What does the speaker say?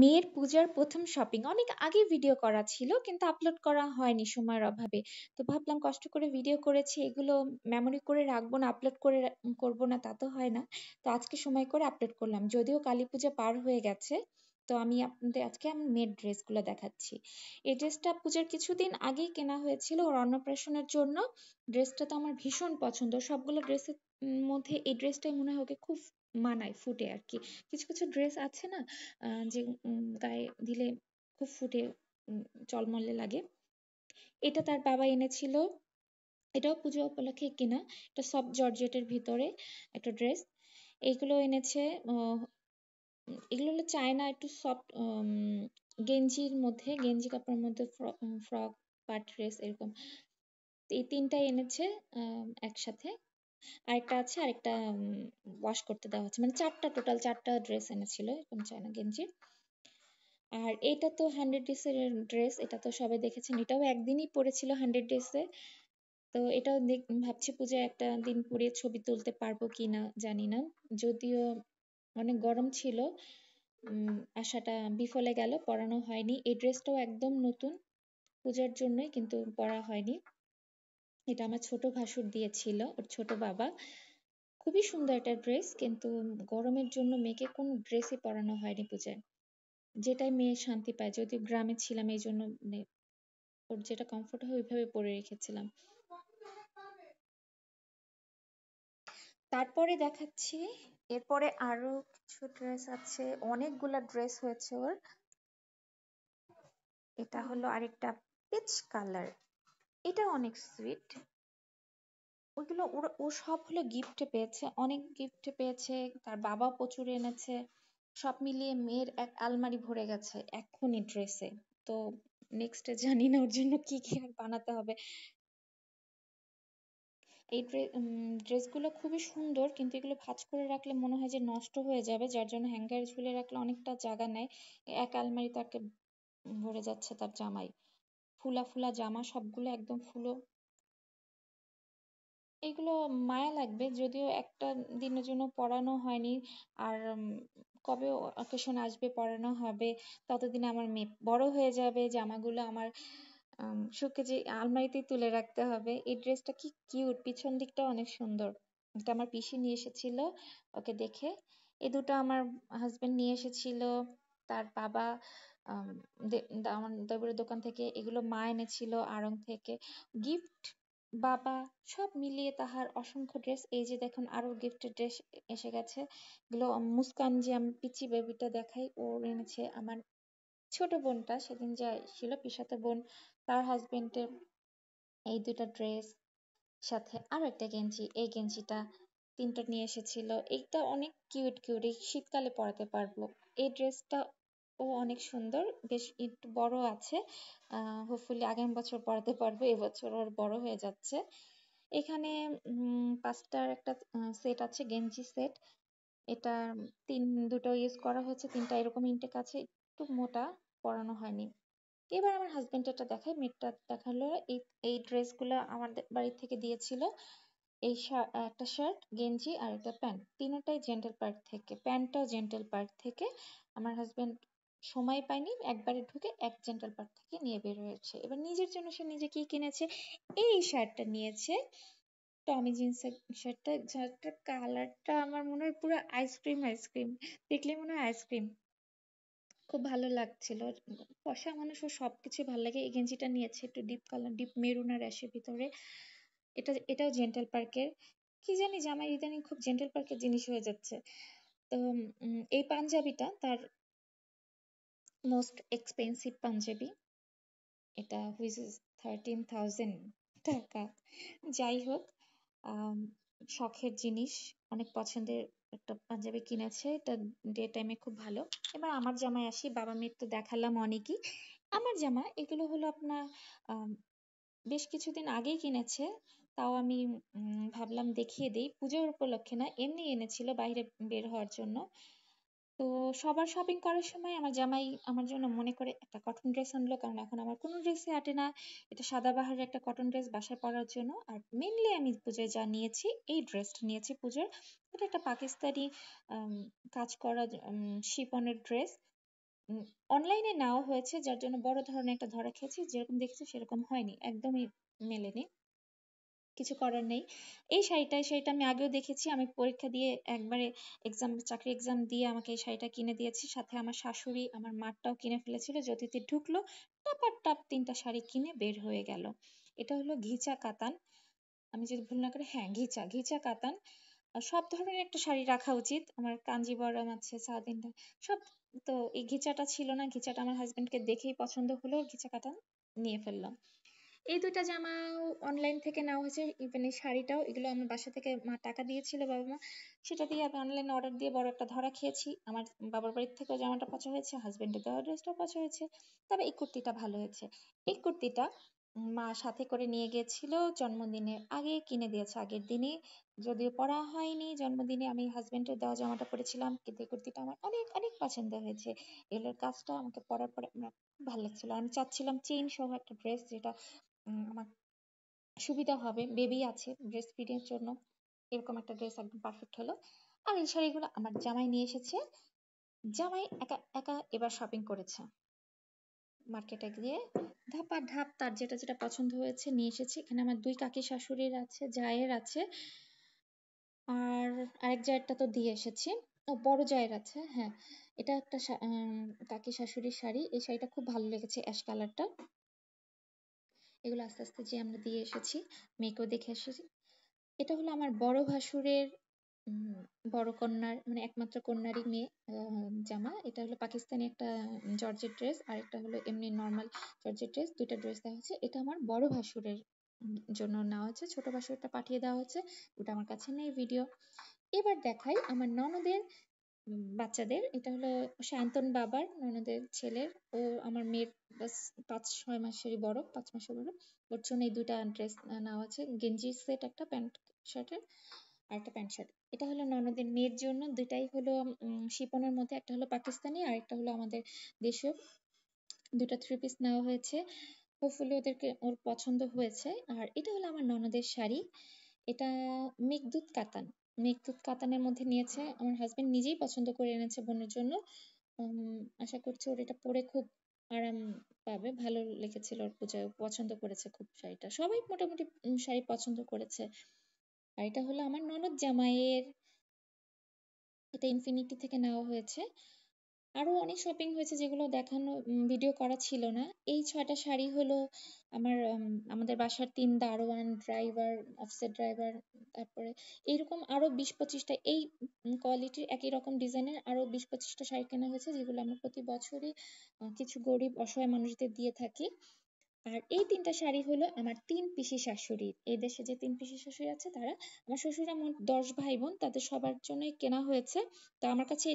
মেয়ের পূজার প্রথম শপিং অনেক আগে ভিডিও করা ছিল কিন্তু আপলোড করা হয়নি সময়ের অভাবে তো ভাবলাম কষ্ট করে ভিডিও করেছি এগুলো মেমোরি করে রাখবো না আপলোড করে করব না তা তো হয় না তো আজকে সময় করে আপলোড করলাম যদিও কালী পূজা পার হয়ে গেছে তো আমি আপনাদের আজকে আমি মেয়ের ড্রেসগুলো দেখাচ্ছি এই ড্রেসটা পূজার কিছুদিন আগেই কেনা হয়েছিল ওর অন্নপ্রাশনের জন্য ড্রেসটা তো আমার ভীষণ পছন্দ সবগুলো ড্রেসের মধ্যে এই ড্রেসটাই মনে হয় ওকে খুব মানায় ফুটে আর কি কিছু কিছু dress আছে না আহ যে গায়ে দিলে খুব ফুটে চলমলে লাগে এটা তার বাবা এনেছিল এটাও পুজো উপলক্ষে কেনা এটা সব georgette এর ভিতরে একটা dress এইগুলো এনেছে আহ এগুলো হলো চায়না একটু soft উম গেঞ্জির মধ্যে গেঞ্জি কাপড়ের মধ্যে ফ্রক বা dress এরকম এই তিনটা এনেছে আহ একসাথে আরেকটা আছে আরেকটা wash করতে দেওয়া হচ্ছে মানে চারটা total চারটা dress এনেছিল এরকম চায়না গেঞ্জি। আর এটা তো hundred days এর dress এটা তো সবাই দেখেছেন এটাও একদিনই পড়েছিল hundred days এ। তো এটাও ভাবছি পূজায় একটা দিন পরে ছবি তুলতে পারবো কি না জানি না যদিও অনেক গরম ছিল উম আশাটা বিফলে গেল পড়ানো হয়নি। এই dress টাও একদম নতুন পূজার জন্যই কিন্তু পড়া হয়নি। এটা আমার ছোট ভাসুর দিয়েছিল ওর ছোট বাবা খুবই সুন্দর একটা ড্রেস কিন্তু গরমের জন্য মেয়েকে কোন ড্রেসই পরানো হয়নি পূজায় যেটাই মেয়ে শান্তি পায় যদি গ্রামে ছিলাম এই জন্য মানে ওর যেটা কমফোর্ট হয় ওইভাবে পরে রেখেছিলাম তারপরে দেখাচ্ছি এরপরে আরো কিছু ড্রেস আছে অনেকগুলা ড্রেস হয়েছে ওর এটা হলো আরেকটা পিচ কালার এটা অনেক সুইট ওগুলো ও সব হলো গিফটে পেয়েছে অনেক গিফটে পেয়েছে তার বাবা প্রচুর এনেছে সব মিলিয়ে মেয়ের এক আলমারি ভরে গেছে এক্ষুনি ড্রেসে তো নেক্সটে জানি না ওর জন্য কি কি আর বানাতে হবে এই ড্রেসগুলো খুবই সুন্দর কিন্তু এগুলো ভাঁজ করে রাখলে মনে হয় যে নষ্ট হয়ে যাবে যার জন্য হ্যাঙ্গারে ঝুলিয়ে রাখলে অনেকটা জায়গা নেয় এক আলমারি তাকে ভরে যাচ্ছে তার জামাই ফুলা ফুলা জামা সবগুলো একদম ফুলো এগুলো মায়া লাগবে যদিও একটা দিনের জন্য পড়ানো হয়নি আর কবে occasion আসবে পড়ানো হবে ততদিন আমার মেয়ে বড় হয়ে যাবে জামাগুলো আমার আহ showcase আলমারিতে তুলে রাখতে হবে এই dress টা কি cute পিছন দিকটা অনেক সুন্দর এটা আমার পিসি নিয়ে এসেছিল ওকে দেখে এই দুটো আমার husband নিয়ে এসেছিল তার বাবা আহ দেবরের দোকান থেকে এগুলো মা এনেছিল আড়ং থেকে gift বাবা সব মিলিয়ে তাহার অসংখ্য dress এই যে দেখুন আরো gift এর dress এসে গেছে এগুলো মুস্কান যে আমি পিচ্চি baby দেখাই ও এনেছে আমার ছোট বোনটা সেদিন যে ছিল পিসাতে বোন তার husband এর এই দুটো dress সাথে আরো একটা গেঞ্জি এই গেঞ্জিটা তিনটা নিয়ে এসেছিল এইটা অনেক cute cute এই শীতকালে পড়াতে পারবো এই dress টা ও অনেক সুন্দর বেশ একটু বড় আছে হোপফুলি আগামী বছর পড়াতে পারবো এবছর ওর বড় হয়ে যাচ্ছে এখানে পাঁচটার একটা সেট আছে গেঞ্জি সেট এটা তিন দুটো ইউজ করা হয়েছে তিনটা এরকম ইনটেক আছে একটু মোটা পরানো হয়নি এবার আমার হাজবেন্ড এটা দেখায় মেয়েটা দেখালো এই এই ড্রেসগুলো আমার বাড়ি থেকে দিয়েছিল এই একটা শার্ট গেঞ্জি আর একটা প্যান্ট তিনটাই জেন্টাল পার্ক থেকে প্যান্টটাও জেন্টাল পার্ক থেকে আমার হাজবেন্ড সময় পায়নি একবারে ঢুকে এক জেন্টাল পার্ক থেকে নিয়ে বের হয়েছে এবার নিজের জন্য সে নিজে কি কিনেছে এই শার্টটা নিয়েছে টমি জিন্সের শার্টটা শার্টটার কালারটা আমার মনে হয় পুরো আইসক্রিম আইসক্রিম দেখলে মনে হয় আইসক্রিম খুব ভালো লাগছিল পশা মানুষ ও কিছু ভালো লাগে এই গেঞ্জিটা নিয়েছে একটু ডিপ কালার ডিপ মেরুন আর অ্যাশের ভিতরে এটা এটাও জেন্টাল পার্কের কি জানি জামাই ইদানিং খুব জেন্টাল পার্কের জিনিস হয়ে যাচ্ছে তো এই পাঞ্জাবিটা তার মোস্ট এক্সপেন্সিভ পাঞ্জাবি এটা হুইচ ইজ থার্টিন থাউজেন্ড টাকা যাই হোক শখের জিনিস অনেক পছন্দের একটা পাঞ্জাবি কিনেছে এটা ডে টাইমে খুব ভালো এবার আমার জামাই আসি বাবা মেয়ের তো দেখালাম অনেকই আমার জামা এগুলো হলো আপনার বেশ কিছুদিন আগেই কিনেছে তাও আমি ভাবলাম দেখিয়ে দিই পুজোর উপলক্ষে না এমনি এনেছিল বাইরে বের হওয়ার জন্য তো সবার শপিং করার সময় আমার জামাই আমার জন্য মনে করে একটা কটন ড্রেস আনলো কারণ এখন আমার কোনো ড্রেসই আটে না এটা সাদাবাহারের একটা কটন ড্রেস বাসায় পরার জন্য আর মেনলি আমি পুজোয় যা নিয়েছি এই ড্রেসটা নিয়েছি পুজোর এটা একটা পাকিস্তানি কাজ করা শিপনের ড্রেস অনলাইনে নেওয়া হয়েছে যার জন্য বড় ধরনের একটা ধরা খেয়েছি যেরকম দেখেছি সেরকম হয়নি একদমই মেলেনি কিছু করার নেই এই শাড়িটা শাড়িটা আমি আগেও দেখেছি আমি পরীক্ষা দিয়ে একবারে এক্সাম চাকরি এক্সাম দিয়ে আমাকে এই শাড়িটা কিনে দিয়েছে সাথে আমার শাশুড়ি আমার মারটাও কিনে ফেলেছিল যদিতে ঢুকলো টাপার টাপ তিনটা শাড়ি কিনে বের হয়ে গেল এটা হলো ঘিচা কাতান আমি যদি ভুল না করি হ্যাঁ ঘিচা ঘিচা কাতান সব ধরনের একটা শাড়ি রাখা উচিত আমার কাঞ্জিবরম আছে সাউথ সব তো এই ঘিচাটা ছিল না ঘিচাটা আমার হাজবেন্ডকে দেখেই পছন্দ হলো ঘিচা কাতান নিয়ে ফেললাম এই দুইটা জামা অনলাইন থেকে নেওয়া হয়েছে ইভেন এই শাড়িটাও এগুলো আমার বাসা থেকে মা টাকা দিয়েছিল বাবা মা সেটা দিয়ে আমি অনলাইনে অর্ডার দিয়ে বড় একটা ধরা খেয়েছি আমার বাবার বাড়ির থেকেও জামাটা পছন্দ হয়েছে হাজবেন্ডের দেওয়া ড্রেসটাও পছন্দ হয়েছে তবে এই কুর্তিটা ভালো হয়েছে এই কুর্তিটা মা সাথে করে নিয়ে গেছিল জন্মদিনের আগে কিনে দিয়েছে আগের দিনে যদিও পড়া হয়নি জন্মদিনে আমি হাজবেন্ডের দেওয়া জামাটা পরেছিলাম কিন্তু এই কুর্তিটা আমার অনেক অনেক পছন্দ হয়েছে এগুলোর কাজটা আমাকে পরার পরে ভালো লাগছিল আমি চাচ্ছিলাম চেইন সহ একটা ড্রেস যেটা আমার সুবিধা হবে বেবি আছে ব্রেস্ট ফিডের জন্য এরকম একটা ড্রেস একদম পারফেক্ট হলো আর এই শাড়িগুলো আমার জামাই নিয়ে এসেছে জামাই একা একা এবার শপিং করেছে মার্কেটে গিয়ে ধাপা ধাপ তার যেটা যেটা পছন্দ হয়েছে নিয়ে এসেছে এখানে আমার দুই কাকি শাশুড়ির আছে জায়ের আছে আর আরেক জায়েরটা তো দিয়ে এসেছি ও বড় জায়ের আছে হ্যাঁ এটা একটা কাকি শাশুড়ির শাড়ি এই শাড়িটা খুব ভালো লেগেছে অ্যাশ কালারটা এগুলো আস্তে আস্তে যে আমরা দিয়ে এসেছি মেয়েকেও দেখে এসেছি এটা হলো আমার বড় ভাসুরের বড় কন্যার মানে একমাত্র কন্যারই মেয়ে জামা এটা হলো পাকিস্তানি একটা জর্জের ড্রেস আর একটা হলো এমনি নর্মাল জর্জের ড্রেস দুইটা ড্রেস দেওয়া হয়েছে এটা আমার বড় ভাসুরের জন্য নেওয়া হয়েছে ছোট ভাসুরটা পাঠিয়ে দেওয়া হয়েছে ওটা আমার কাছে নেই ভিডিও এবার দেখাই আমার ননদের বাচ্চাদের এটা হলো সায়ন্তন বাবার ননদের ছেলের ও আমার মেয়ের পাঁচ ছয় মাসেরই বড় পাঁচ মাসের বড় ওর জন্য এই দুটা ড্রেস নেওয়া আছে গেঞ্জি সেট একটা প্যান্ট শার্টের আর একটা প্যান্ট শার্ট এটা হলো ননদের মেয়ের জন্য দুটাই হলো শিপনের মধ্যে একটা হলো পাকিস্তানি আর একটা হলো আমাদের দেশীয় দুটা থ্রি পিস নেওয়া হয়েছে হোপফুলি ওদেরকে ওর পছন্দ হয়েছে আর এটা হলো আমার ননদের শাড়ি এটা মেঘদূত কাতান মেঘদূত কাতানের মধ্যে নিয়েছে আমার হাজবেন্ড নিজেই পছন্দ করে এনেছে বোনের জন্য আশা করছি ওর এটা পরে খুব আরাম পাবে ভালো লেগেছিল ওর পূজায় পছন্দ করেছে খুব শাড়িটা সবাই মোটামুটি শাড়ি পছন্দ করেছে আর এটা হলো আমার ননদ জামাইয়ের এটা ইনফিনিটি থেকে নেওয়া হয়েছে আরো অনেক শপিং হয়েছে যেগুলো দেখানো ভিডিও করা ছিল না। এই ছয়টা শাড়ি হলো আমার আমাদের বাসার তিন দারোয়ান, driver, অফিসের driver তারপরে এরকম আরো বিশ পঁচিশটা এই quality র একই রকম design এর আরো বিশ পঁচিশটা শাড়ি কেনা হয়েছে যেগুলো আমরা প্রতি বছরই কিছু গরিব অসহায় মানুষদের দিয়ে থাকি। আর এই তিনটা শাড়ি হলো আমার তিন পিসি শাশুড়ির। এই দেশে যে তিন পিসি শাশুড়ি আছে তারা আমার শ্বশুর আমার দশ ভাই বোন তাদের সবার জন্যই কেনা হয়েছে। তা আমার কাছে